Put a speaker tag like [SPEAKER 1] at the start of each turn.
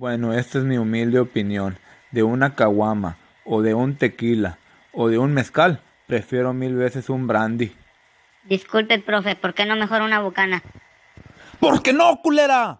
[SPEAKER 1] Bueno, esta es mi humilde opinión. De una caguama, o de un tequila, o de un mezcal, prefiero mil veces un brandy.
[SPEAKER 2] Disculpe, profe, ¿por
[SPEAKER 3] qué no mejor una bucana? ¡Porque no, culera!